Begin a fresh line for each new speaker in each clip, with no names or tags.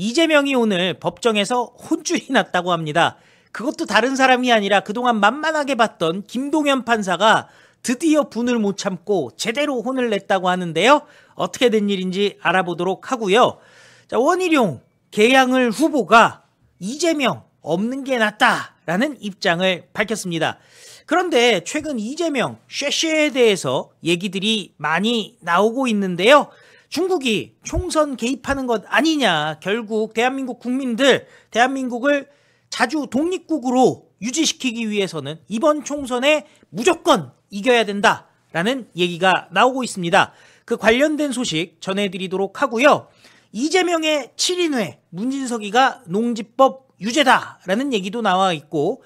이재명이 오늘 법정에서 혼쭐이 났다고 합니다. 그것도 다른 사람이 아니라 그동안 만만하게 봤던 김동현 판사가 드디어 분을 못 참고 제대로 혼을 냈다고 하는데요. 어떻게 된 일인지 알아보도록 하고요. 자, 원희룡 개양을 후보가 이재명 없는 게 낫다라는 입장을 밝혔습니다. 그런데 최근 이재명 쉐쉐에 대해서 얘기들이 많이 나오고 있는데요. 중국이 총선 개입하는 것 아니냐 결국 대한민국 국민들 대한민국을 자주 독립국으로 유지시키기 위해서는 이번 총선에 무조건 이겨야 된다라는 얘기가 나오고 있습니다. 그 관련된 소식 전해드리도록 하고요. 이재명의 7인회 문진석이가 농지법 유죄다라는 얘기도 나와 있고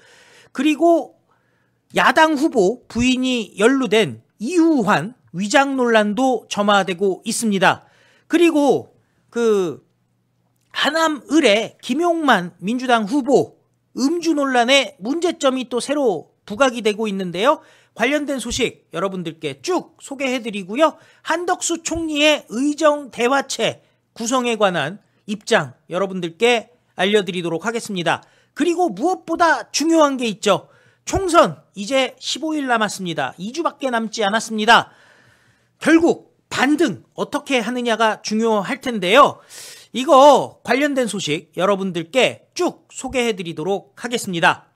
그리고 야당 후보 부인이 연루된 이후환 위장 논란도 점화되고 있습니다. 그리고 그 하남 을의 김용만 민주당 후보 음주 논란의 문제점이 또 새로 부각이 되고 있는데요. 관련된 소식 여러분들께 쭉 소개해드리고요. 한덕수 총리의 의정 대화체 구성에 관한 입장 여러분들께 알려드리도록 하겠습니다. 그리고 무엇보다 중요한 게 있죠. 총선 이제 15일 남았습니다. 2주밖에 남지 않았습니다. 결국 반등 어떻게 하느냐가 중요할 텐데요. 이거 관련된 소식 여러분들께 쭉 소개해 드리도록 하겠습니다.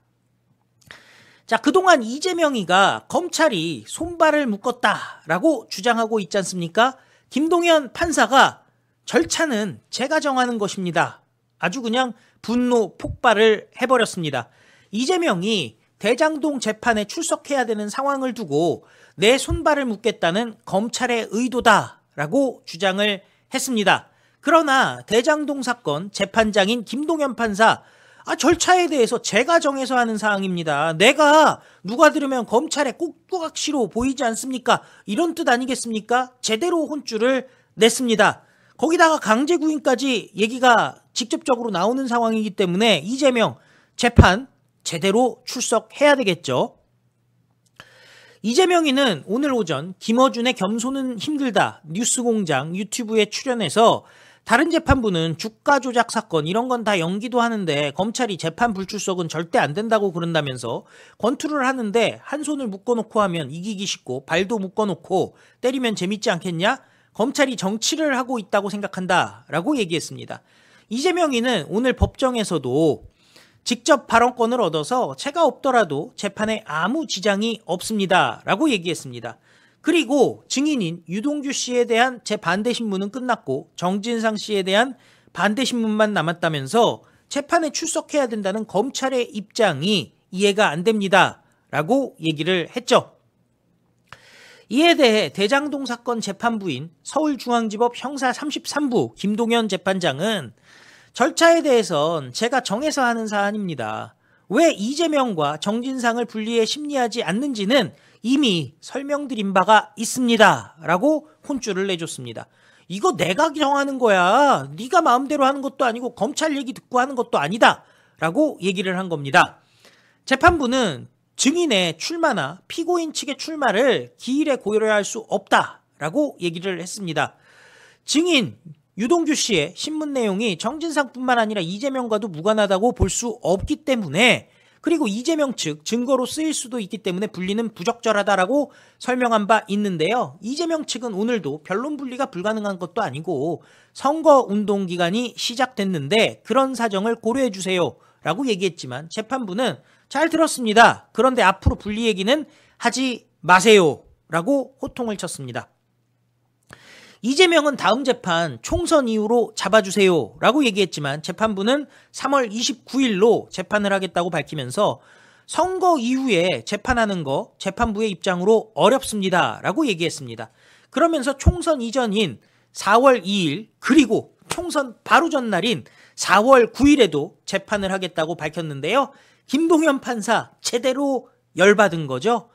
자, 그동안 이재명이가 검찰이 손발을 묶었다라고 주장하고 있지 않습니까? 김동현 판사가 절차는 제가 정하는 것입니다. 아주 그냥 분노 폭발을 해버렸습니다. 이재명이 대장동 재판에 출석해야 되는 상황을 두고 내 손발을 묶겠다는 검찰의 의도다라고 주장을 했습니다. 그러나 대장동 사건 재판장인 김동현 판사 아, 절차에 대해서 제가 정해서 하는 사항입니다. 내가 누가 들으면 검찰의 꼭두각시로 보이지 않습니까? 이런 뜻 아니겠습니까? 제대로 혼쭐을 냈습니다. 거기다가 강제구인까지 얘기가 직접적으로 나오는 상황이기 때문에 이재명 재판 제대로 출석해야 되겠죠. 이재명이는 오늘 오전 김어준의 겸손은 힘들다 뉴스공장 유튜브에 출연해서 다른 재판부는 주가 조작 사건 이런 건 다 연기도 하는데 검찰이 재판 불출석은 절대 안 된다고 그런다면서 권투를 하는데 한 손을 묶어놓고 하면 이기기 쉽고 발도 묶어놓고 때리면 재밌지 않겠냐? 검찰이 정치를 하고 있다고 생각한다 라고 얘기했습니다. 이재명이는 오늘 법정에서도 직접 발언권을 얻어서 체가 없더라도 재판에 아무 지장이 없습니다. 라고 얘기했습니다. 그리고 증인인 유동규 씨에 대한 재반대 신문은 끝났고 정진상 씨에 대한 반대 신문만 남았다면서 재판에 출석해야 된다는 검찰의 입장이 이해가 안 됩니다. 라고 얘기를 했죠. 이에 대해 대장동 사건 재판부인 서울중앙지법 형사 33부 김동현 재판장은 절차에 대해선 제가 정해서 하는 사안입니다. 왜 이재명과 정진상을 분리해 심리하지 않는지는 이미 설명드린 바가 있습니다. 라고 혼쭐을 내줬습니다. 이거 내가 정하는 거야. 네가 마음대로 하는 것도 아니고 검찰 얘기 듣고 하는 것도 아니다. 라고 얘기를 한 겁니다. 재판부는 증인의 출마나 피고인 측의 출마를 기일에 고려할 수 없다. 라고 얘기를 했습니다. 증인, 유동규 씨의 신문 내용이 정진상뿐만 아니라 이재명과도 무관하다고 볼 수 없기 때문에 그리고 이재명 측 증거로 쓰일 수도 있기 때문에 분리는 부적절하다라고 설명한 바 있는데요. 이재명 측은 오늘도 변론 분리가 불가능한 것도 아니고 선거 운동 기간이 시작됐는데 그런 사정을 고려해 주세요. 라고 얘기했지만 재판부는 잘 들었습니다. 그런데 앞으로 분리 얘기는 하지 마세요. 라고 호통을 쳤습니다. 이재명은 다음 재판 총선 이후로 잡아주세요 라고 얘기했지만 재판부는 3월 29일로 재판을 하겠다고 밝히면서 선거 이후에 재판하는 거 재판부의 입장으로 어렵습니다 라고 얘기했습니다. 그러면서 총선 이전인 4월 2일 그리고 총선 바로 전날인 4월 9일에도 재판을 하겠다고 밝혔는데요. 김동현 판사 제대로 열받은 거죠.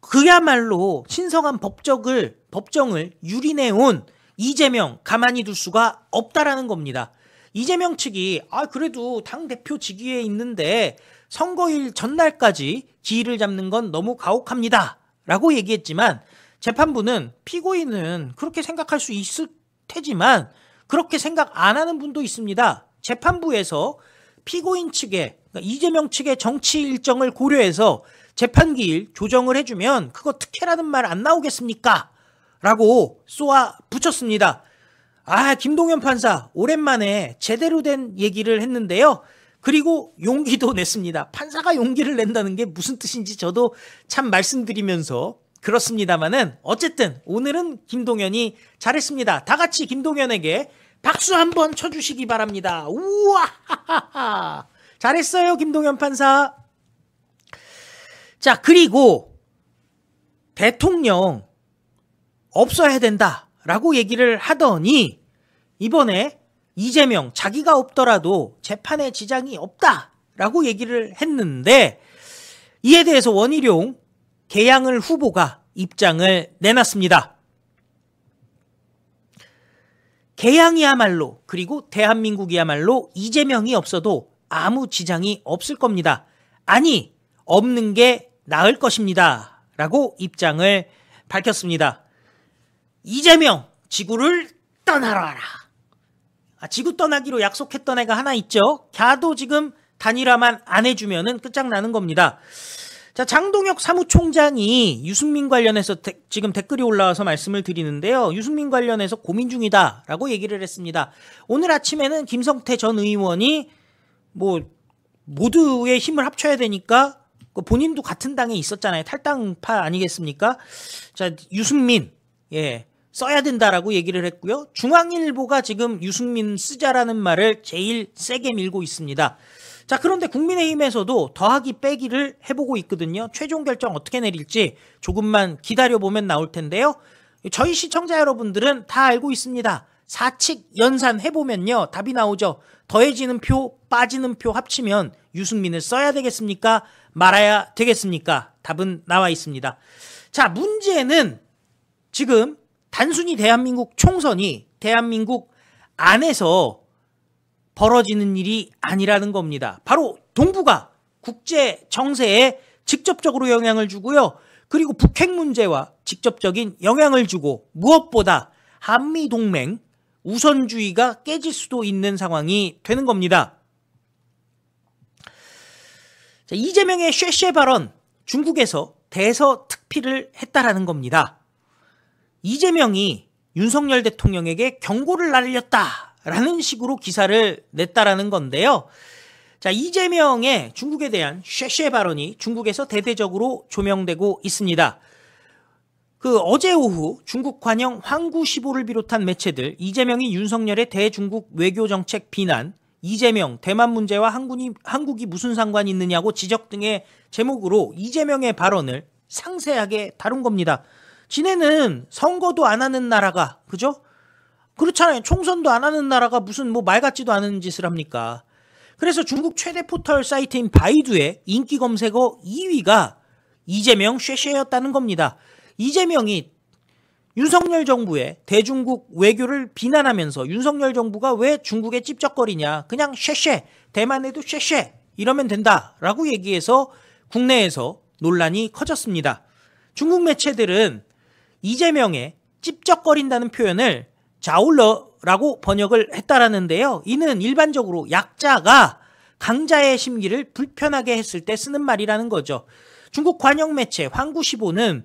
그야말로 신성한 법적을 법정을 유린해 온 이재명 가만히 둘 수가 없다라는 겁니다. 이재명 측이 아 그래도 당 대표 직위에 있는데 선거일 전날까지 지위를 잡는 건 너무 가혹합니다라고 얘기했지만 재판부는 피고인은 그렇게 생각할 수 있을 테지만 그렇게 생각 안 하는 분도 있습니다. 재판부에서 피고인 측의 그러니까 이재명 측의 정치 일정을 고려해서 재판기일 조정을 해주면 그거 특혜라는 말 안 나오겠습니까? 라고 쏘아 붙였습니다. 아, 김동현 판사, 오랜만에 제대로 된 얘기를 했는데요. 그리고 용기도 냈습니다. 판사가 용기를 낸다는 게 무슨 뜻인지 저도 참 말씀드리면서 그렇습니다만은 어쨌든 오늘은 김동현이 잘했습니다. 다 같이 김동현에게 박수 한번 쳐주시기 바랍니다. 우와! 잘했어요, 김동현 판사. 자, 그리고 대통령 없어야 된다라고 얘기를 하더니 이번에 이재명 자기가 없더라도 재판에 지장이 없다라고 얘기를 했는데 이에 대해서 원희룡 개양을 후보가 입장을 내놨습니다. 개항이야말로 그리고 대한민국이야말로 이재명이 없어도 아무 지장이 없을 겁니다. 아니 없는 게 나을 것입니다. 라고 입장을 밝혔습니다. 이재명, 지구를 떠나라. 아, 지구 떠나기로 약속했던 애가 하나 있죠. 걔도 지금 단일화만 안 해주면은 끝장나는 겁니다. 자, 장동혁 사무총장이 유승민 관련해서 데, 지금 댓글이 올라와서 말씀을 드리는데요. 유승민 관련해서 고민 중이다 라고 얘기를 했습니다. 오늘 아침에는 김성태 전 의원이 뭐 모두의 힘을 합쳐야 되니까 그 본인도 같은 당에 있었잖아요. 탈당파 아니겠습니까? 자, 유승민. 예. 써야 된다라고 얘기를 했고요. 중앙일보가 지금 유승민 쓰자라는 말을 제일 세게 밀고 있습니다. 자, 그런데 국민의힘에서도 더하기 빼기를 해보고 있거든요. 최종 결정 어떻게 내릴지 조금만 기다려보면 나올 텐데요. 저희 시청자 여러분들은 다 알고 있습니다. 사칙 연산해보면요. 답이 나오죠. 더해지는 표, 빠지는 표 합치면 유승민을 써야 되겠습니까? 말아야 되겠습니까? 답은 나와 있습니다. 자, 문제는 지금 단순히 대한민국 총선이 대한민국 안에서 벌어지는 일이 아니라는 겁니다. 바로 동북아 국제 정세에 직접적으로 영향을 주고요. 그리고 북핵 문제와 직접적인 영향을 주고 무엇보다 한미 동맹 우선주의가 깨질 수도 있는 상황이 되는 겁니다. 자, 이재명의 쉐쉐 발언 중국에서 대서 특필을 했다라는 겁니다. 이재명이 윤석열 대통령에게 경고를 날렸다라는 식으로 기사를 냈다라는 건데요. 자, 이재명의 중국에 대한 쉐쉐 발언이 중국에서 대대적으로 조명되고 있습니다. 그 어제 오후 중국 관영 황구시보를 비롯한 매체들 이재명이 윤석열의 대중국 외교정책 비난, 이재명 대만 문제와 한국이, 한국이 무슨 상관이 있느냐고 지적 등의 제목으로 이재명의 발언을 상세하게 다룬 겁니다. 지네는 선거도 안 하는 나라가 그죠? 그렇잖아요. 총선도 안 하는 나라가 무슨 뭐 말 같지도 않은 짓을 합니까? 그래서 중국 최대 포털 사이트인 바이두의 인기 검색어 2위가 이재명 쉐쉐였다는 겁니다. 이재명이 윤석열 정부의 대중국 외교를 비난하면서 윤석열 정부가 왜 중국에 찝적거리냐 그냥 쉐쉐 대만에도 쉐쉐 이러면 된다라고 얘기해서 국내에서 논란이 커졌습니다. 중국 매체들은 이재명의 찝적거린다는 표현을 자울러라고 번역을 했다라는데요. 이는 일반적으로 약자가 강자의 심기를 불편하게 했을 때 쓰는 말이라는 거죠. 중국 관영 매체 황구시보는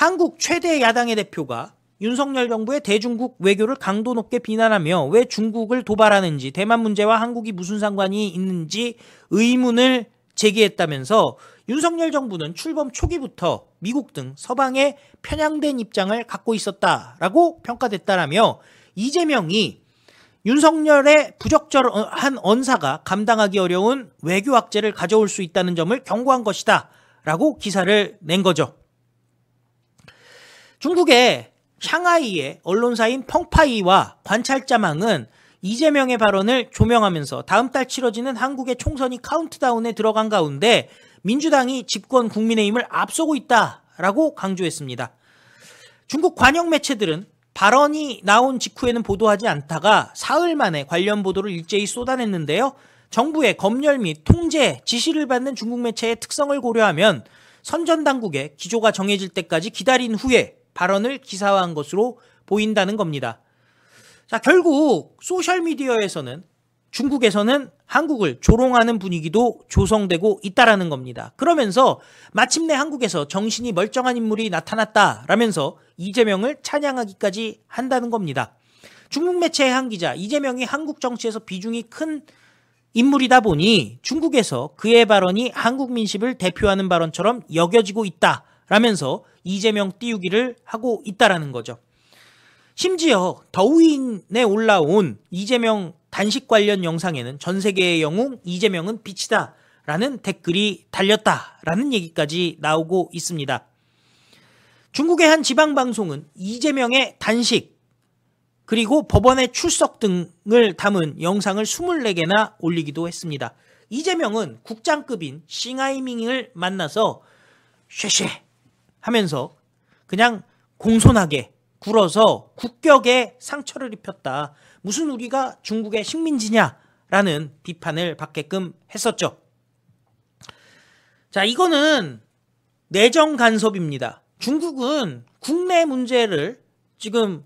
한국 최대 야당의 대표가 윤석열 정부의 대중국 외교를 강도 높게 비난하며 왜 중국을 도발하는지 대만 문제와 한국이 무슨 상관이 있는지 의문을 제기했다면서 윤석열 정부는 출범 초기부터 미국 등 서방에 편향된 입장을 갖고 있었다라고 평가됐다라며 이재명이 윤석열의 부적절한 언사가 감당하기 어려운 외교 악재를 가져올 수 있다는 점을 경고한 것이다 라고 기사를 낸 거죠. 중국의 샹하이의 언론사인 펑파이와 관찰자망은 이재명의 발언을 조명하면서 다음 달 치러지는 한국의 총선이 카운트다운에 들어간 가운데 민주당이 집권 국민의힘을 앞서고 있다라고 강조했습니다. 중국 관영 매체들은 발언이 나온 직후에는 보도하지 않다가 사흘 만에 관련 보도를 일제히 쏟아냈는데요. 정부의 검열 및 통제 지시를 받는 중국 매체의 특성을 고려하면 선전 당국의 기조가 정해질 때까지 기다린 후에 발언을 기사화한 것으로 보인다는 겁니다. 자, 결국 소셜미디어에서는 중국에서는 한국을 조롱하는 분위기도 조성되고 있다라는 겁니다. 그러면서 마침내 한국에서 정신이 멀쩡한 인물이 나타났다라면서 이재명을 찬양하기까지 한다는 겁니다. 중국 매체의 한 기자 이재명이 한국 정치에서 비중이 큰 인물이다 보니 중국에서 그의 발언이 한국 민심을 대표하는 발언처럼 여겨지고 있다. 라면서 이재명 띄우기를 하고 있다라는 거죠. 심지어 더위인에 올라온 이재명 단식 관련 영상에는 전 세계의 영웅 이재명은 빛이다 라는 댓글이 달렸다라는 얘기까지 나오고 있습니다. 중국의 한 지방방송은 이재명의 단식 그리고 법원의 출석 등을 담은 영상을 24개나 올리기도 했습니다. 이재명은 국장급인 싱하이밍을 만나서 쉐쉐 하면서 그냥 공손하게 굴어서 국격에 상처를 입혔다. 무슨 우리가 중국의 식민지냐라는 비판을 받게끔 했었죠. 자, 이거는 내정 간섭입니다. 중국은 국내 문제를 지금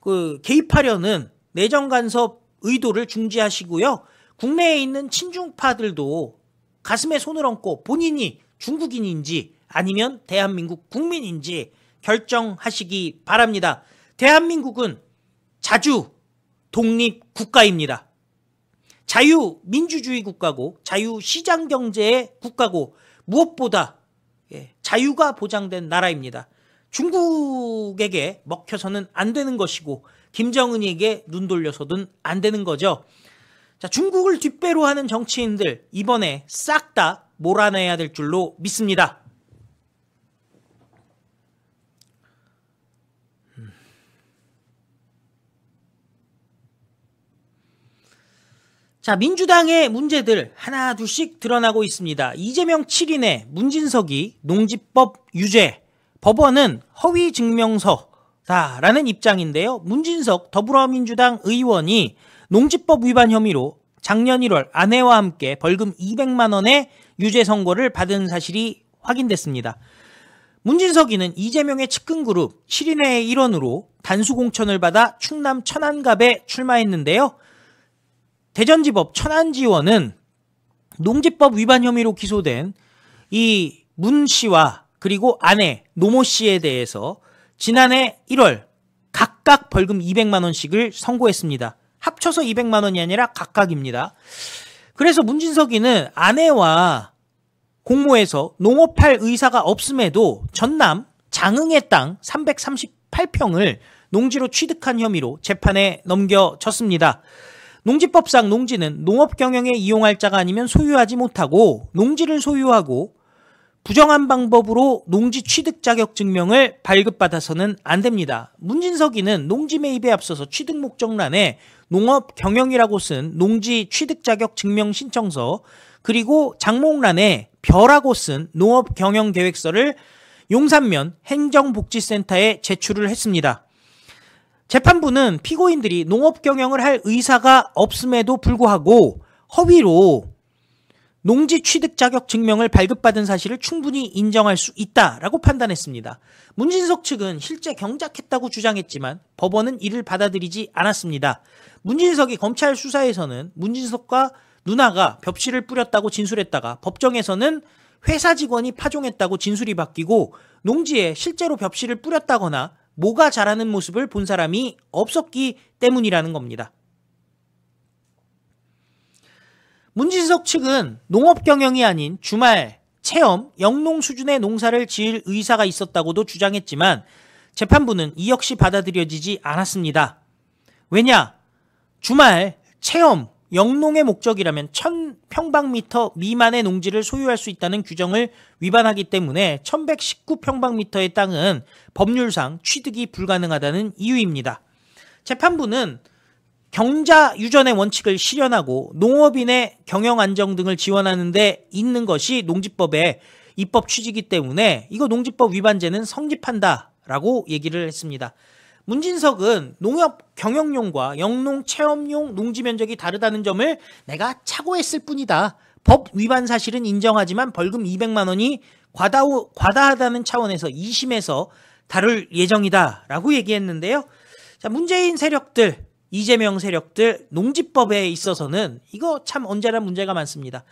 그 개입하려는 내정 간섭 의도를 중지하시고요. 국내에 있는 친중파들도 가슴에 손을 얹고 본인이 중국인인지 아니면 대한민국 국민인지 결정하시기 바랍니다. 대한민국은 자주 독립 국가입니다. 자유민주주의 국가고 자유시장경제의 국가고 무엇보다 예, 자유가 보장된 나라입니다. 중국에게 먹혀서는 안 되는 것이고 김정은에게 눈 돌려서는 안 되는 거죠. 자, 중국을 뒷배로 하는 정치인들 이번에 싹 다 몰아내야 될 줄로 믿습니다. 자, 민주당의 문제들 하나 둘씩 드러나고 있습니다. 이재명 7인의 문진석이 농지법 유죄, 법원은 허위 증명서다라는 입장인데요. 문진석 더불어민주당 의원이 농지법 위반 혐의로 작년 1월 아내와 함께 벌금 200만 원의 유죄 선고를 받은 사실이 확인됐습니다. 문진석이는 이재명의 측근그룹 7인회의 일원으로 단수공천을 받아 충남 천안갑에 출마했는데요. 대전지법 천안지원은 농지법 위반 혐의로 기소된 이 문 씨와 그리고 아내 노모 씨에 대해서 지난해 1월 각각 벌금 200만 원씩을 선고했습니다. 합쳐서 200만 원이 아니라 각각입니다. 그래서 문진석이는 아내와 공모해서 농업할 의사가 없음에도 전남 장흥의 땅 338평을 농지로 취득한 혐의로 재판에 넘겨졌습니다. 농지법상 농지는 농업 경영에 이용할 자가 아니면 소유하지 못하고 농지를 소유하고 부정한 방법으로 농지 취득 자격 증명을 발급받아서는 안 됩니다. 문진석이는 농지 매입에 앞서서 취득 목적란에 농업 경영이라고 쓴 농지 취득 자격 증명 신청서 그리고 장목란에 벼라고쓴 농업 경영 계획서를 용산면 행정복지센터에 제출을 했습니다. 재판부는 피고인들이 농업 경영을 할 의사가 없음에도 불구하고 허위로 농지 취득 자격 증명을 발급받은 사실을 충분히 인정할 수 있다라고 판단했습니다. 문진석 측은 실제 경작했다고 주장했지만 법원은 이를 받아들이지 않았습니다. 문진석이 검찰 수사에서는 문진석과 누나가 벽실을 뿌렸다고 진술했다가 법정에서는 회사 직원이 파종했다고 진술이 바뀌고 농지에 실제로 벽실을 뿌렸다거나 뭐가 잘하는 모습을 본 사람이 없었기 때문이라는 겁니다. 문진석 측은 농업 경영이 아닌 주말, 체험, 영농 수준의 농사를 지을 의사가 있었다고도 주장했지만 재판부는 이 역시 받아들여지지 않았습니다. 왜냐? 주말, 체험, 영농의 목적이라면 1000평방미터 미만의 농지를 소유할 수 있다는 규정을 위반하기 때문에 1119평방미터의 땅은 법률상 취득이 불가능하다는 이유입니다. 재판부는 경자 유전의 원칙을 실현하고 농업인의 경영 안정 등을 지원하는 데 있는 것이 농지법의 입법 취지이기 때문에 이거 농지법 위반죄는 성립한다라고 얘기를 했습니다. 문진석은 농협 경영용과 영농 체험용 농지 면적이 다르다는 점을 내가 착오했을 뿐이다. 법 위반 사실은 인정하지만 벌금 200만 원이 과다, 과다하다는 차원에서 2심에서 다룰 예정이다 라고 얘기했는데요. 자, 문재인 세력들, 이재명 세력들, 농지법에 있어서는 이거 참 언제나 문제가 많습니다.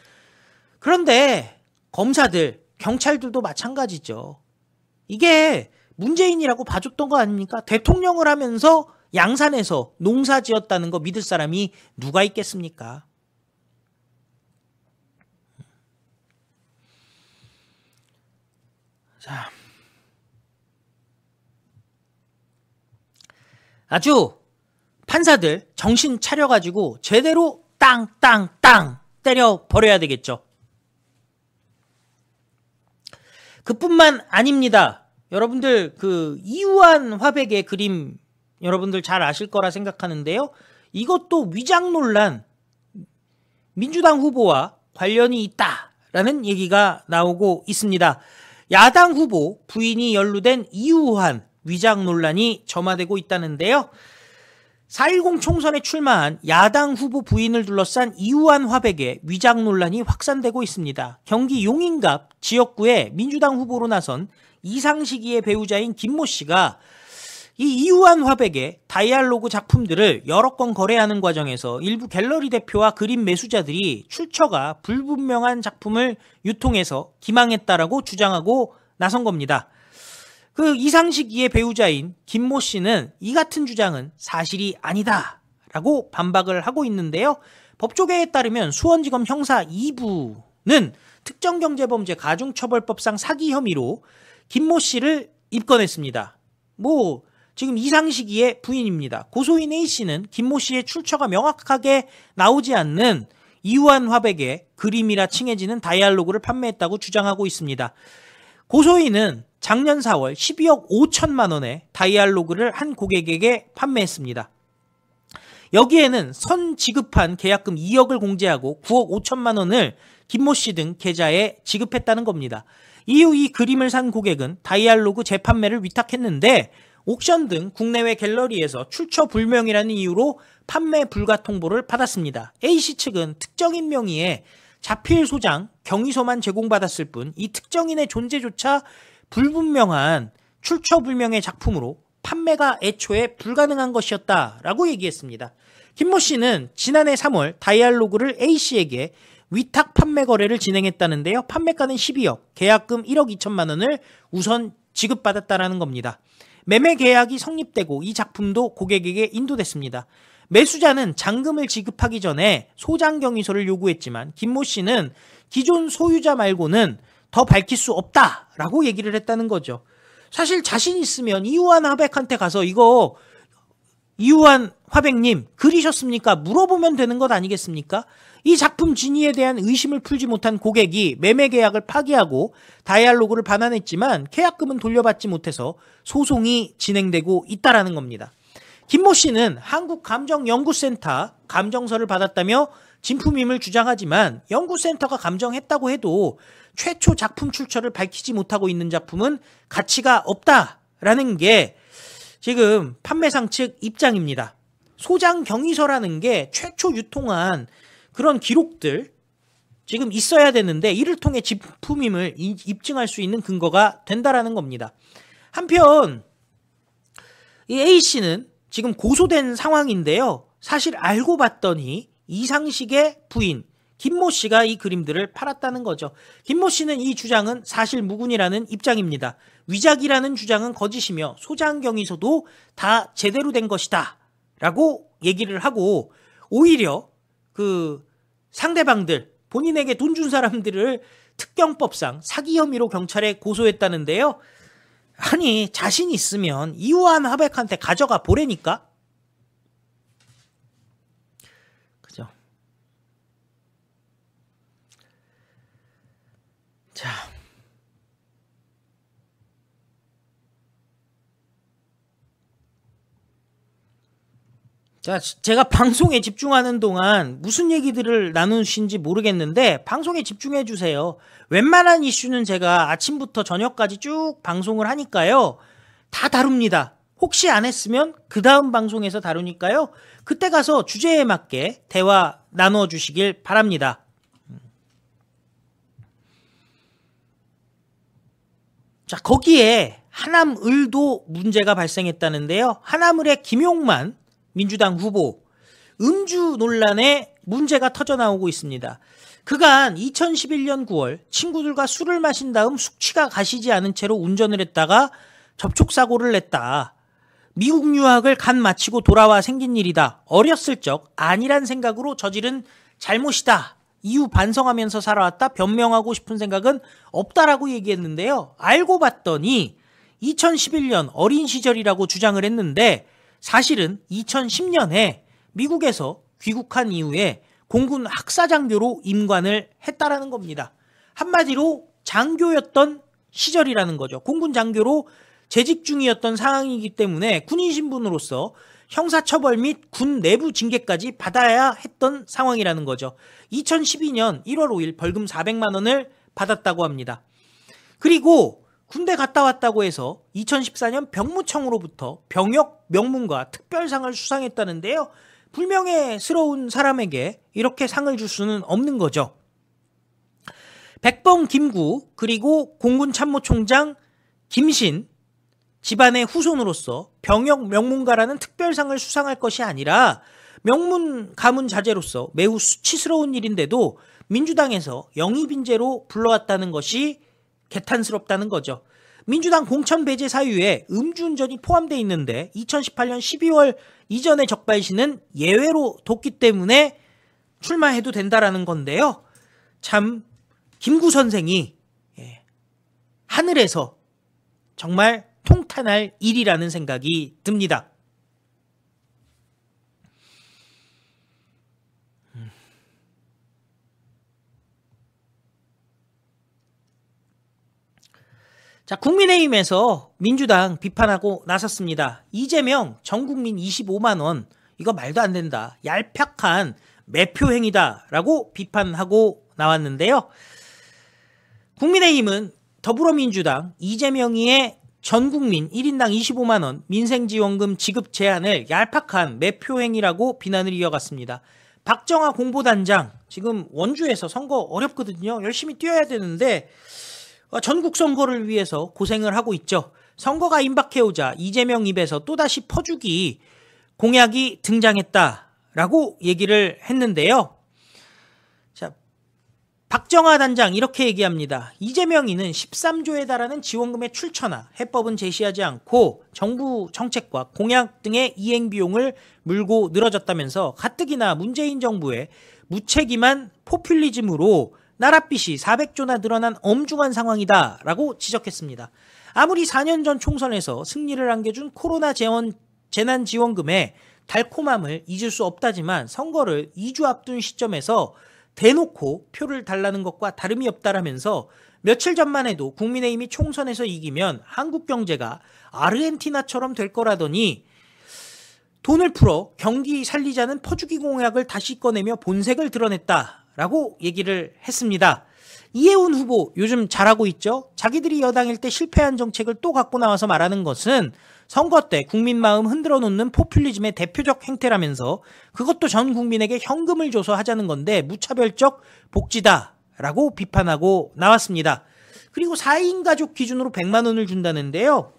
그런데 검사들, 경찰들도 마찬가지죠. 이게 문재인이라고 봐줬던 거 아닙니까? 대통령을 하면서 양산에서 농사 지었다는 거 믿을 사람이 누가 있겠습니까? 자. 아주 판사들 정신 차려가지고 제대로 땅땅땅 때려 버려야 되겠죠. 그뿐만 아닙니다. 여러분들 그 이우한 화백의 그림 여러분들 잘 아실 거라 생각하는데요. 이것도 위장 논란 민주당 후보와 관련이 있다라는 얘기가 나오고 있습니다. 야당 후보 부인이 연루된 이우환 위장 논란이 점화되고 있다는데요. 4.10 총선에 출마한 야당 후보 부인을 둘러싼 이우한 화백의 위장 논란이 확산되고 있습니다. 경기 용인갑 지역구에 민주당 후보로 나선 이상시기의 배우자인 김모 씨가 이 이우한 화백의 다이알로그 작품들을 여러 건 거래하는 과정에서 일부 갤러리 대표와 그림 매수자들이 출처가 불분명한 작품을 유통해서 기망했다라고 주장하고 나선 겁니다. 그이상시기의 배우자인 김모 씨는 이 같은 주장은 사실이 아니다 라고 반박을 하고 있는데요. 법조계에 따르면 수원지검 형사 2부는 특정경제범죄 가중처벌법상 사기 혐의로 김모 씨를 입건했습니다. 뭐 지금 이상시기의 부인입니다. 고소인 A씨는 김모 씨의 출처가 명확하게 나오지 않는 이완 화백의 그림이라 칭해지는 다이알로그를 판매했다고 주장하고 있습니다. 고소인은 작년 4월 12억 5천만 원에 다이알로그를 한 고객에게 판매했습니다. 여기에는 선 지급한 계약금 2억을 공제하고 9억 5천만 원을 김모 씨 등 계좌에 지급했다는 겁니다. 이후 이 그림을 산 고객은 다이알로그 재판매를 위탁했는데 옥션 등 국내외 갤러리에서 출처 불명이라는 이유로 판매 불가 통보를 받았습니다. A씨 측은 특정인 명의의 자필 소장, 경위서만 제공받았을 뿐 이 특정인의 존재조차 불분명한 출처불명의 작품으로 판매가 애초에 불가능한 것이었다라고 얘기했습니다. 김모 씨는 지난해 3월 다이알로그를 A씨에게 위탁 판매 거래를 진행했다는데요. 판매가는 12억, 계약금 1억 2천만 원을 우선 지급받았다라는 겁니다. 매매 계약이 성립되고 이 작품도 고객에게 인도됐습니다. 매수자는 잔금을 지급하기 전에 소장 경위서를 요구했지만 김모 씨는 기존 소유자 말고는 더 밝힐 수 없다라고 얘기를 했다는 거죠. 사실 자신 있으면 이우한 화백한테 가서 이거 이우한 화백님 그리셨습니까? 물어보면 되는 것 아니겠습니까? 이 작품 진위에 대한 의심을 풀지 못한 고객이 매매 계약을 파기하고 다이알로그를 반환했지만 계약금은 돌려받지 못해서 소송이 진행되고 있다라는 겁니다. 김모 씨는 한국감정연구센터 감정서를 받았다며 진품임을 주장하지만 연구센터가 감정했다고 해도 최초 작품 출처를 밝히지 못하고 있는 작품은 가치가 없다라는 게 지금 판매상 측 입장입니다. 소장 경위서라는 게 최초 유통한 그런 기록들 지금 있어야 되는데 이를 통해 제품임을 입증할 수 있는 근거가 된다라는 겁니다. 한편 이 A씨는 지금 고소된 상황인데요. 사실 알고 봤더니 이상식의 부인 김모 씨가 이 그림들을 팔았다는 거죠. 김모 씨는 이 주장은 사실 무근이라는 입장입니다. 위작이라는 주장은 거짓이며 소장경에서도 다 제대로 된 것이다. 라고 얘기를 하고 오히려 그 상대방들 본인에게 돈 준 사람들을 특경법상 사기 혐의로 경찰에 고소했다는데요. 아니 자신 있으면 이우한 하백한테 가져가 보래니까 자. 자, 제가 방송에 집중하는 동안 무슨 얘기들을 나누신지 모르겠는데 방송에 집중해 주세요. 웬만한 이슈는 제가 아침부터 저녁까지 쭉 방송을 하니까요. 다 다룹니다. 혹시 안 했으면 그 다음 방송에서 다루니까요. 그때 가서 주제에 맞게 대화 나눠 주시길 바랍니다. 자, 거기에 하남을도 문제가 발생했다는데요. 하남을의 김용만 민주당 후보 음주 논란에 문제가 터져 나오고 있습니다. 그간 2011년 9월 친구들과 술을 마신 다음 숙취가 가시지 않은 채로 운전을 했다가 접촉사고를 냈다. 미국 유학을 간 마치고 돌아와 생긴 일이다. 어렸을 적 아니란 생각으로 저지른 잘못이다. 이후 반성하면서 살아왔다 변명하고 싶은 생각은 없다라고 얘기했는데요. 알고 봤더니 2011년 어린 시절이라고 주장을 했는데 사실은 2010년에 미국에서 귀국한 이후에 공군 학사장교로 임관을 했다라는 겁니다. 한마디로 장교였던 시절이라는 거죠. 공군 장교로 재직 중이었던 상황이기 때문에 군인 신분으로서 형사처벌 및 군 내부 징계까지 받아야 했던 상황이라는 거죠. 2012년 1월 5일 벌금 400만 원을 받았다고 합니다. 그리고 군대 갔다 왔다고 해서 2014년 병무청으로부터 병역 명문과 특별상을 수상했다는데요. 불명예스러운 사람에게 이렇게 상을 줄 수는 없는 거죠. 백범 김구 그리고 공군 참모총장 김신 집안의 후손으로서 병역 명문가라는 특별상을 수상할 것이 아니라 명문 가문 자제로서 매우 수치스러운 일인데도 민주당에서 영입인재로 불러왔다는 것이 개탄스럽다는 거죠. 민주당 공천 배제 사유에 음주운전이 포함되어 있는데 2018년 12월 이전에 적발시는 예외로 뒀기 때문에 출마해도 된다라는 건데요. 참 김구 선생이 예, 하늘에서 정말 나타날 일이라는 생각이 듭니다. 자, 국민의힘에서 민주당 비판하고 나섰습니다. 이재명 전 국민 25만 원 이거 말도 안 된다. 얄팍한 매표 행위다라고 비판하고 나왔는데요. 국민의힘은 더불어민주당 이재명이의 전 국민 1인당 25만원 민생지원금 지급 제한을 얄팍한 매표행위라고 비난을 이어갔습니다. 박정아 공보단장 지금 원주에서 선거 어렵거든요. 열심히 뛰어야 되는데 어, 전국 선거를 위해서 고생을 하고 있죠. 선거가 임박해오자 이재명 입에서 또다시 퍼주기 공약이 등장했다라고 얘기를 했는데요. 박정하 단장 이렇게 얘기합니다. 이재명이는 13조에 달하는 지원금의 출처나 해법은 제시하지 않고 정부 정책과 공약 등의 이행 비용을 물고 늘어졌다면서 가뜩이나 문재인 정부의 무책임한 포퓰리즘으로 나랏빚이 400조나 늘어난 엄중한 상황이다라고 지적했습니다. 아무리 4년 전 총선에서 승리를 안겨준 코로나 재원 재난지원금의 달콤함을 잊을 수 없다지만 선거를 2주 앞둔 시점에서 대놓고 표를 달라는 것과 다름이 없다라면서 며칠 전만 해도 국민의힘이 총선에서 이기면 한국 경제가 아르헨티나처럼 될 거라더니 돈을 풀어 경기 살리자는 퍼주기 공약을 다시 꺼내며 본색을 드러냈다라고 얘기를 했습니다. 이해훈 후보 요즘 잘하고 있죠. 자기들이 여당일 때 실패한 정책을 또 갖고 나와서 말하는 것은 선거 때 국민 마음 흔들어 놓는 포퓰리즘의 대표적 행태라면서 그것도 전 국민에게 현금을 줘서 하자는 건데 무차별적 복지다라고 비판하고 나왔습니다. 그리고 4인 가족 기준으로 100만 원을 준다는데요.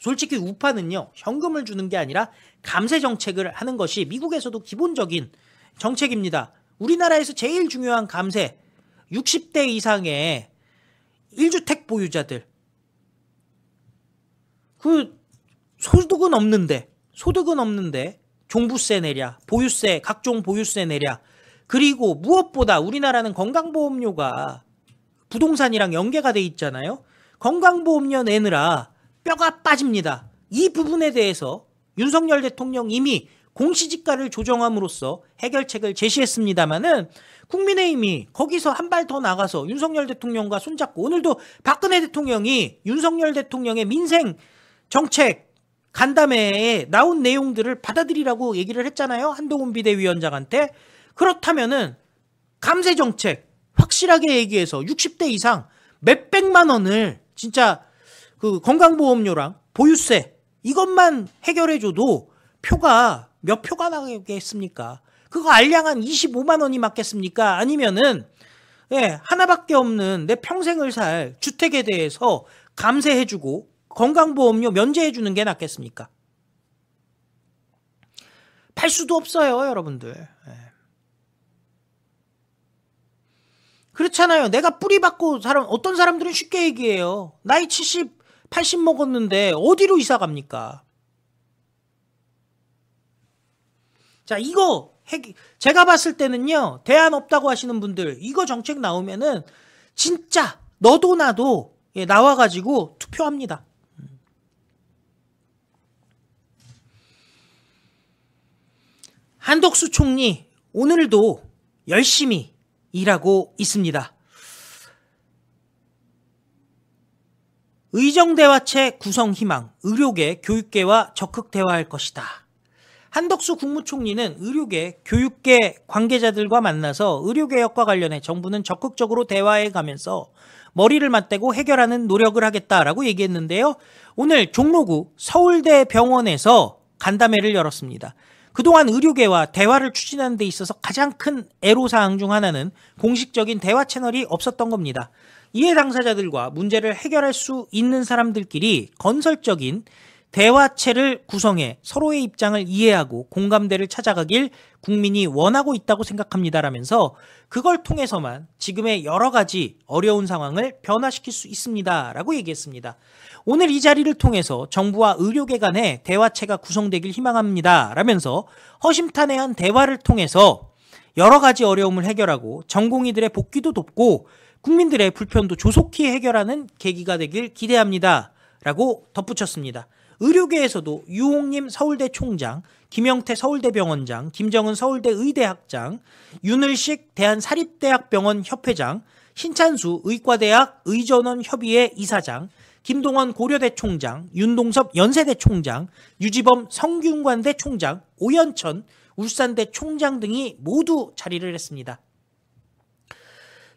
솔직히 우파는요. 현금을 주는 게 아니라 감세 정책을 하는 것이 미국에서도 기본적인 정책입니다. 우리나라에서 제일 중요한 감세 60대 이상의 1주택 보유자들 그 소득은 없는데 소득은 없는데 종부세 내랴 보유세 각종 보유세 내랴 그리고 무엇보다 우리나라는 건강보험료가 부동산이랑 연계가 돼 있잖아요 건강보험료 내느라 뼈가 빠집니다 이 부분에 대해서 윤석열 대통령 이미 공시지가를 조정함으로써 해결책을 제시했습니다마는 국민의힘이 거기서 한 발 더 나가서 윤석열 대통령과 손잡고 오늘도 박근혜 대통령이 윤석열 대통령의 민생 정책 간담회에 나온 내용들을 받아들이라고 얘기를 했잖아요. 한동훈 비대위원장한테. 그렇다면은 감세 정책 확실하게 얘기해서 60대 이상 몇백만 원을 진짜 그 건강보험료랑 보유세 이것만 해결해줘도 표가 몇 표가 나겠습니까? 그거 알량한 25만 원이 맞겠습니까? 아니면은 예, 하나밖에 없는 내 평생을 살 주택에 대해서 감세해주고 건강보험료 면제해주는 게 낫겠습니까? 팔 수도 없어요, 여러분들. 예. 그렇잖아요. 내가 뿌리 받고 사람 어떤 사람들은 쉽게 얘기해요. 나이 70, 80 먹었는데 어디로 이사 갑니까? 자, 이거 핵, 제가 봤을 때는요, 대안 없다고 하시는 분들, 이거 정책 나오면은 진짜 너도 나도 예, 나와가지고 투표합니다. 한덕수 총리, 오늘도 열심히 일하고 있습니다. 의정대화체 구성 희망, 의료계, 교육계와 적극 대화할 것이다. 한덕수 국무총리는 의료계, 교육계 관계자들과 만나서 의료개혁과 관련해 정부는 적극적으로 대화해 가면서 머리를 맞대고 해결하는 노력을 하겠다라고 얘기했는데요. 오늘 종로구 서울대 병원에서 간담회를 열었습니다. 그동안 의료계와 대화를 추진하는 데 있어서 가장 큰 애로사항 중 하나는 공식적인 대화 채널이 없었던 겁니다. 이해 당사자들과 문제를 해결할 수 있는 사람들끼리 건설적인 대화체를 구성해 서로의 입장을 이해하고 공감대를 찾아가길 국민이 원하고 있다고 생각합니다라면서 그걸 통해서만 지금의 여러 가지 어려운 상황을 변화시킬 수 있습니다라고 얘기했습니다. 오늘 이 자리를 통해서 정부와 의료계 간의 대화체가 구성되길 희망합니다라면서 허심탄회한 대화를 통해서 여러 가지 어려움을 해결하고 전공의들의 복귀도 돕고 국민들의 불편도 조속히 해결하는 계기가 되길 기대합니다. 라고 덧붙였습니다. 의료계에서도 유홍림 서울대 총장, 김영태 서울대병원장, 김정은 서울대 의대학장, 윤을식 대한사립대학병원 협회장, 신찬수 의과대학 의전원협의회 이사장, 김동원 고려대 총장, 윤동섭 연세대 총장, 유지범 성균관대 총장, 오연천 울산대 총장 등이 모두 자리를 했습니다.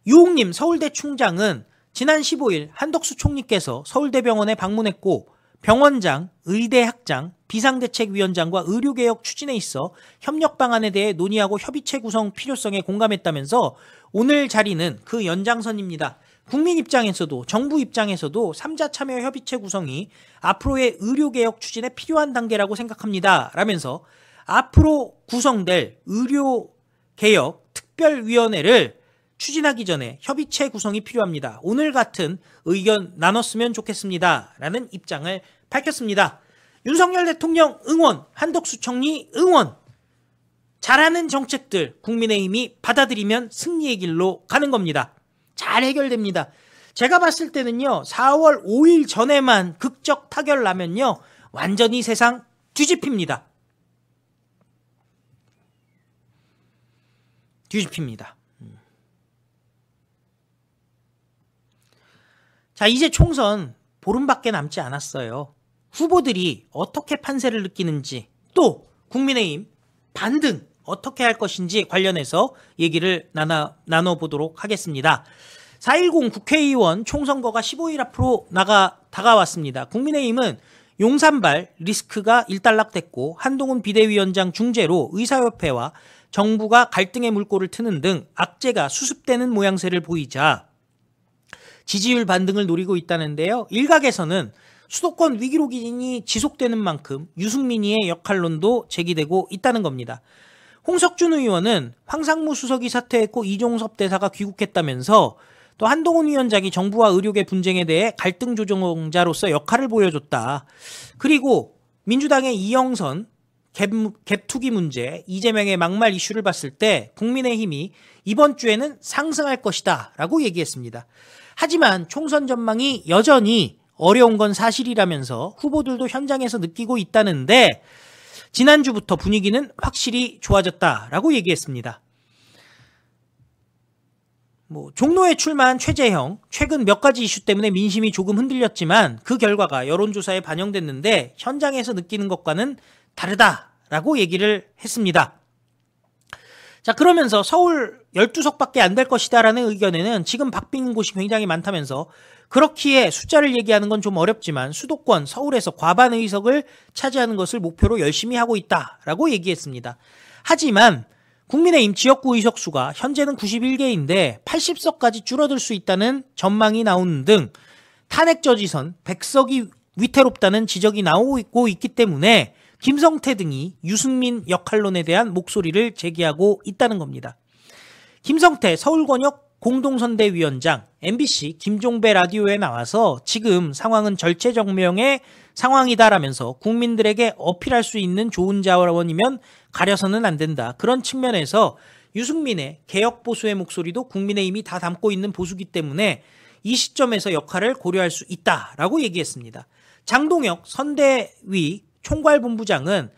유홍림 서울대 총장은 지난 15일 한덕수 총리께서 서울대병원에 방문했고 병원장, 의대학장, 비상대책위원장과 의료개혁 추진에 있어 협력 방안에 대해 논의하고 협의체 구성 필요성에 공감했다면서 오늘 자리는 그 연장선입니다. 국민 입장에서도 정부 입장에서도 3자 참여 협의체 구성이 앞으로의 의료개혁 추진에 필요한 단계라고 생각합니다. 라면서 앞으로 구성될 의료개혁 특별위원회를 추진하기 전에 협의체 구성이 필요합니다. 오늘 같은 의견 나눴으면 좋겠습니다. 라는 입장을 밝혔습니다. 윤석열 대통령 응원, 한덕수 총리 응원. 잘하는 정책들 국민의힘이 받아들이면 승리의 길로 가는 겁니다. 잘 해결됩니다. 제가 봤을 때는요. 4월 5일 전에만 극적 타결 나면요. 완전히 세상 뒤집힙니다. 뒤집힙니다. 자, 이제 총선 보름밖에 남지 않았어요. 후보들이 어떻게 판세를 느끼는지 또 국민의힘 반등 어떻게 할 것인지 관련해서 얘기를 나눠, 나눠보도록 하겠습니다. 4.10 국회의원 총선거가 15일 앞으로 나가, 다가왔습니다. 국민의힘은 용산발 리스크가 일단락됐고 한동훈 비대위원장 중재로 의사협회와 정부가 갈등의 물꼬를 트는 등 악재가 수습되는 모양새를 보이자 지지율 반등을 노리고 있다는데요. 일각에서는 수도권 위기로 기인이 지속되는 만큼 유승민이의 역할론도 제기되고 있다는 겁니다. 홍석준 의원은 황상무 수석이 사퇴했고 이종섭 대사가 귀국했다면서 또 한동훈 위원장이 정부와 의료계 분쟁에 대해 갈등 조정자로서 역할을 보여줬다. 그리고 민주당의 이영선 갭, 갭투기 문제, 이재명의 막말 이슈를 봤을 때 국민의힘이 이번 주에는 상승할 것이다 라고 얘기했습니다. 하지만 총선 전망이 여전히 어려운 건 사실이라면서 후보들도 현장에서 느끼고 있다는데 지난주부터 분위기는 확실히 좋아졌다라고 얘기했습니다. 뭐 종로에 출마한 최재형 최근 몇 가지 이슈 때문에 민심이 조금 흔들렸지만 그 결과가 여론조사에 반영됐는데 현장에서 느끼는 것과는 다르다라고 얘기를 했습니다. 자, 그러면서 서울 12석밖에 안 될 것이다라는 의견에는 지금 박빙 곳이 굉장히 많다면서 그렇기에 숫자를 얘기하는 건 좀 어렵지만 수도권 서울에서 과반 의석을 차지하는 것을 목표로 열심히 하고 있다라고 얘기했습니다. 하지만 국민의힘 지역구 의석수가 현재는 91개인데 80석까지 줄어들 수 있다는 전망이 나오는 등 탄핵 저지선 100석이 위태롭다는 지적이 나오고 있기 때문에 김성태 등이 유승민 역할론에 대한 목소리를 제기하고 있다는 겁니다. 김성태 서울권역 공동선대위원장 MBC 김종배 라디오에 나와서 지금 상황은 절체정명의 상황이다라면서 국민들에게 어필할 수 있는 좋은 자원이면 가려서는 안 된다. 그런 측면에서 유승민의 개혁보수의 목소리도 국민의 힘이 다 담고 있는 보수기 때문에 이 시점에서 역할을 고려할 수 있다라고 얘기했습니다. 장동혁 선대위 총괄본부장은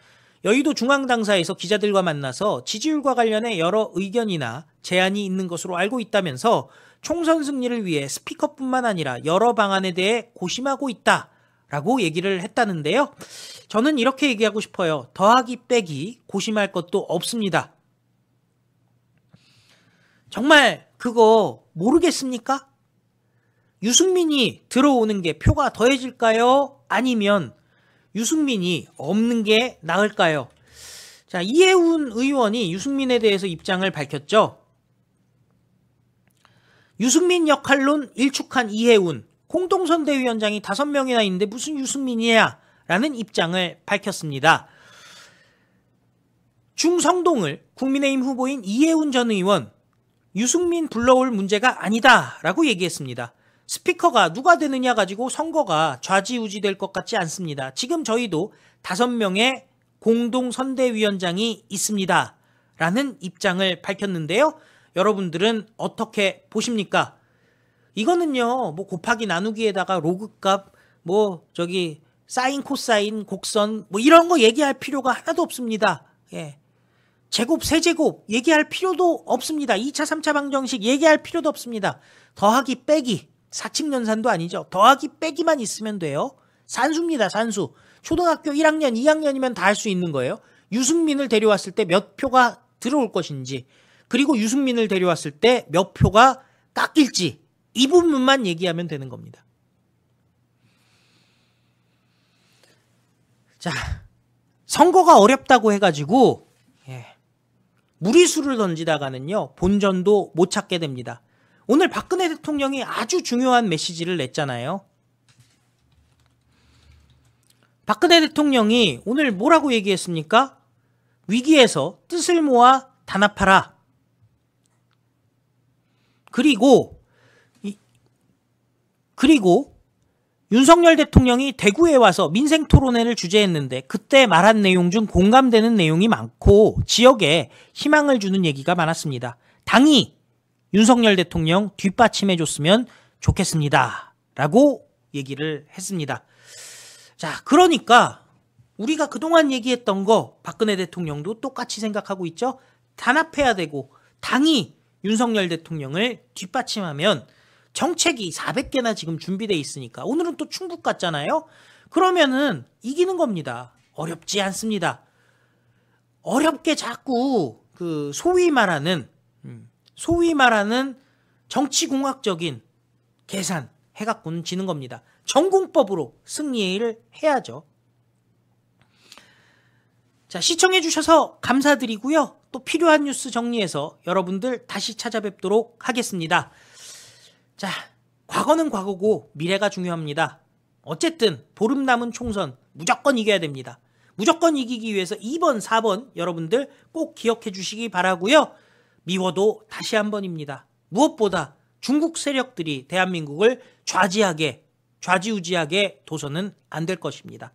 여의도 중앙당사에서 기자들과 만나서 지지율과 관련해 여러 의견이나 제안이 있는 것으로 알고 있다면서 총선 승리를 위해 스피커뿐만 아니라 여러 방안에 대해 고심하고 있다. 라고 얘기를 했다는데요. 저는 이렇게 얘기하고 싶어요. 더하기 빼기 고심할 것도 없습니다. 정말 그거 모르겠습니까? 유승민이 들어오는 게 표가 더해질까요? 아니면 유승민이 없는 게 나을까요? 자, 이혜훈 의원이 유승민에 대해서 입장을 밝혔죠. 유승민 역할론 일축한 이혜훈, 공동선대위원장이 5명이나 있는데 무슨 유승민이야? 라는 입장을 밝혔습니다. 중성동을 국민의힘 후보인 이혜훈 전 의원, 유승민 불러올 문제가 아니다 라고 얘기했습니다. 스피커가 누가 되느냐 가지고 선거가 좌지우지 될 것 같지 않습니다. 지금 저희도 다섯 명의 공동 선대위원장이 있습니다. 라는 입장을 밝혔는데요. 여러분들은 어떻게 보십니까? 이거는요, 뭐 곱하기 나누기에다가 로그값, 뭐 저기 사인, 코사인, 곡선, 뭐 이런 거 얘기할 필요가 하나도 없습니다. 예. 제곱, 세제곱 얘기할 필요도 없습니다. 2차, 3차 방정식 얘기할 필요도 없습니다. 더하기, 빼기 사칙연산도 아니죠. 더하기 빼기만 있으면 돼요. 산수입니다. 산수. 초등학교 1학년, 2학년이면 다 할 수 있는 거예요. 유승민을 데려왔을 때 몇 표가 들어올 것인지 그리고 유승민을 데려왔을 때 몇 표가 깎일지 이 부분만 얘기하면 되는 겁니다. 자, 선거가 어렵다고 해가지고 예, 무리수를 던지다가는요 본전도 못 찾게 됩니다. 오늘 박근혜 대통령이 아주 중요한 메시지를 냈잖아요. 박근혜 대통령이 오늘 뭐라고 얘기했습니까? 위기에서 뜻을 모아 단합하라. 그리고 이, 그리고 윤석열 대통령이 대구에 와서 민생 토론회를 주재했는데 그때 말한 내용 중 공감되는 내용이 많고 지역에 희망을 주는 얘기가 많았습니다. 당이 윤석열 대통령 뒷받침해 줬으면 좋겠습니다. 라고 얘기를 했습니다. 자, 그러니까 우리가 그동안 얘기했던 거 박근혜 대통령도 똑같이 생각하고 있죠? 단합해야 되고, 당이 윤석열 대통령을 뒷받침하면 정책이 400개나 지금 준비되어 있으니까 오늘은 또 충북 갔잖아요? 그러면은 이기는 겁니다. 어렵지 않습니다. 어렵게 자꾸 그 소위 말하는 소위 말하는 정치공학적인 계산 해갖고는 지는 겁니다. 전공법으로 승리를 해야죠. 자, 시청해 주셔서 감사드리고요. 또 필요한 뉴스 정리해서 여러분들 다시 찾아뵙도록 하겠습니다. 자, 과거는 과거고 미래가 중요합니다. 어쨌든 보름 남은 총선 무조건 이겨야 됩니다. 무조건 이기기 위해서 2번, 4번 여러분들 꼭 기억해 주시기 바라고요. 미워도 다시 한 번입니다. 무엇보다 중국 세력들이 대한민국을 좌지하게 좌지우지하게 도서는 안 될 것입니다.